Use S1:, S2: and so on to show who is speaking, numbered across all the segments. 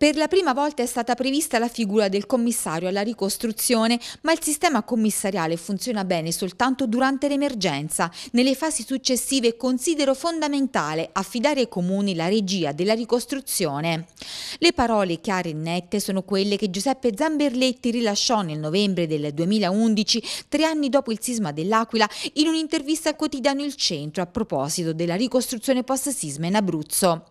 S1: Per la prima volta è stata prevista la figura del commissario alla ricostruzione, ma il sistema commissariale funziona bene soltanto durante l'emergenza. Nelle fasi successive considero fondamentale affidare ai comuni la regia della ricostruzione. Le parole chiare e nette sono quelle che Giuseppe Zamberletti rilasciò nel novembre del 2011, tre anni dopo il sisma dell'Aquila, in un'intervista al quotidiano Il Centro a proposito della ricostruzione post-sisma in Abruzzo.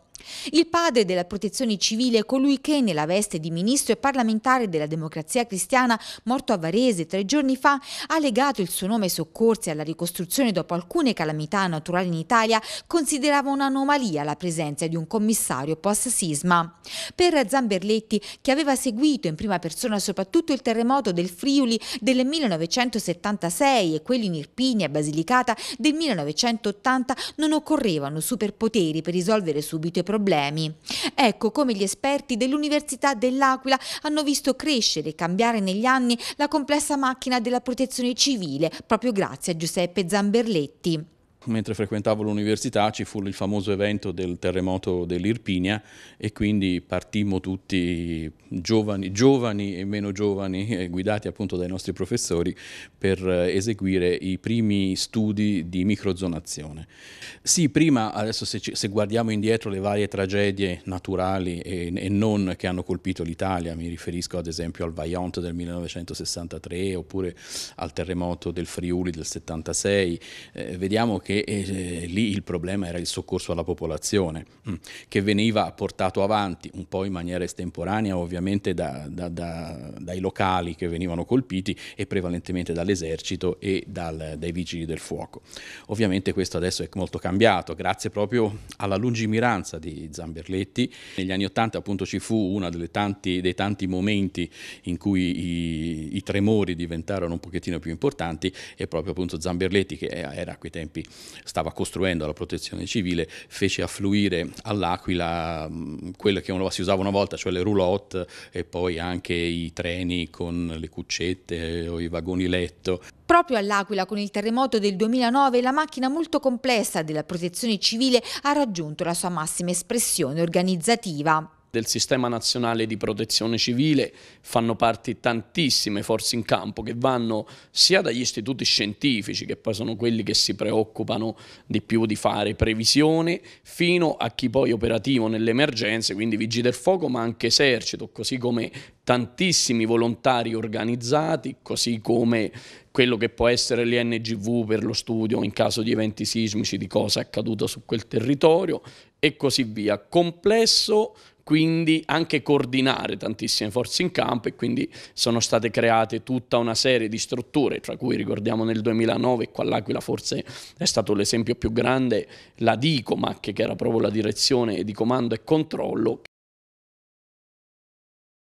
S1: Il padre della protezione civile è colui che, nella veste di ministro e parlamentare della democrazia cristiana, morto a Varese tre giorni fa, ha legato il suo nome ai soccorsi e alla ricostruzione dopo alcune calamità naturali in Italia, considerava un'anomalia la presenza di un commissario post-sisma. Per Zamberletti, che aveva seguito in prima persona soprattutto il terremoto del Friuli del 1976 e quelli in Irpini e Basilicata del 1980, non occorrevano superpoteri per risolvere subito i problemi problemi. Ecco come gli esperti dell'Università dell'Aquila hanno visto crescere e cambiare negli anni la complessa macchina della protezione civile, proprio grazie a Giuseppe Zamberletti.
S2: Mentre frequentavo l'università ci fu il famoso evento del terremoto dell'Irpinia e quindi partimmo tutti giovani, giovani e meno giovani, eh, guidati appunto dai nostri professori, per eh, eseguire i primi studi di microzonazione. Sì, prima, adesso se, ci, se guardiamo indietro le varie tragedie naturali e, e non che hanno colpito l'Italia, mi riferisco ad esempio al Vaillant del 1963 oppure al terremoto del Friuli del 76, eh, vediamo che che eh, lì il problema era il soccorso alla popolazione, mm, che veniva portato avanti un po' in maniera estemporanea ovviamente da, da, da, dai locali che venivano colpiti e prevalentemente dall'esercito e dal, dai vigili del fuoco. Ovviamente questo adesso è molto cambiato, grazie proprio alla lungimiranza di Zamberletti. Negli anni Ottanta appunto ci fu uno tanti, dei tanti momenti in cui i, i tremori diventarono un pochettino più importanti e proprio appunto Zamberletti che era a quei tempi stava costruendo la protezione civile, fece affluire all'Aquila mm, quello che si usava una volta, cioè le roulotte e poi anche i treni con le cuccette o i vagoni letto.
S1: Proprio all'Aquila con il terremoto del 2009 la macchina molto complessa della protezione civile ha raggiunto la sua massima espressione organizzativa
S2: del
S3: sistema nazionale di protezione civile fanno parte tantissime forze in campo che vanno sia dagli istituti scientifici, che poi sono quelli che si preoccupano di più di fare previsione, fino a chi poi è operativo nelle emergenze, quindi vigili del fuoco, ma anche esercito, così come tantissimi volontari organizzati, così come quello che può essere l'INGV per lo studio in caso di eventi sismici, di cosa è accaduto su quel territorio e così via. Complesso quindi anche coordinare tantissime forze in campo e quindi sono state create tutta una serie di strutture, tra cui ricordiamo nel 2009, qua l'Aquila forse è stato l'esempio più grande, la DICOMAC, che era proprio la direzione di comando e controllo,